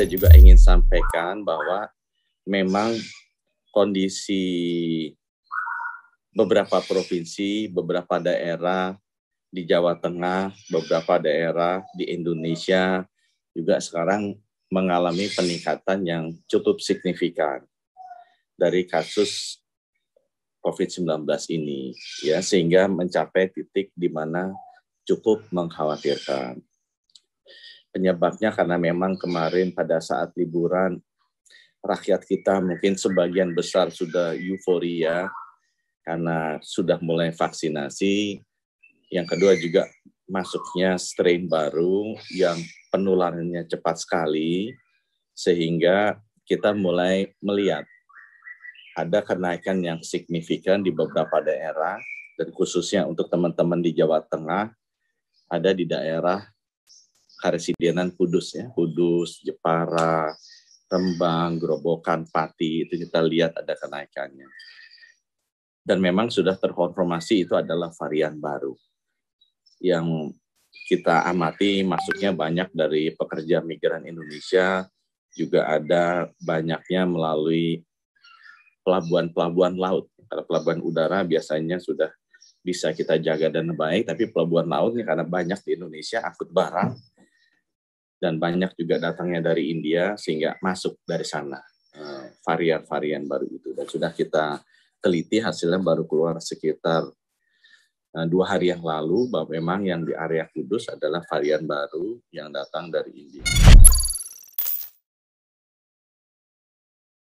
saya juga ingin sampaikan bahwa memang kondisi beberapa provinsi, beberapa daerah di Jawa Tengah, beberapa daerah di Indonesia juga sekarang mengalami peningkatan yang cukup signifikan dari kasus COVID-19 ini ya sehingga mencapai titik di mana cukup mengkhawatirkan. Penyebabnya karena memang kemarin pada saat liburan rakyat kita mungkin sebagian besar sudah euforia karena sudah mulai vaksinasi. Yang kedua juga masuknya strain baru yang penularannya cepat sekali sehingga kita mulai melihat ada kenaikan yang signifikan di beberapa daerah, dan khususnya untuk teman-teman di Jawa Tengah, ada di daerah karesidenan Kudus ya, Kudus, Jepara, Tembang, Grobogan, Pati itu kita lihat ada kenaikannya. Dan memang sudah terkonfirmasi itu adalah varian baru yang kita amati masuknya banyak dari pekerja migran Indonesia juga ada banyaknya melalui pelabuhan-pelabuhan laut. Karena pelabuhan udara biasanya sudah bisa kita jaga dan baik, tapi pelabuhan laut ini karena banyak di Indonesia angkut barang, dan banyak juga datangnya dari India sehingga masuk dari sana eh, varian-varian baru itu dan sudah kita teliti hasilnya baru keluar sekitar eh, dua hari yang lalu bahwa memang yang di area kudus adalah varian baru yang datang dari India.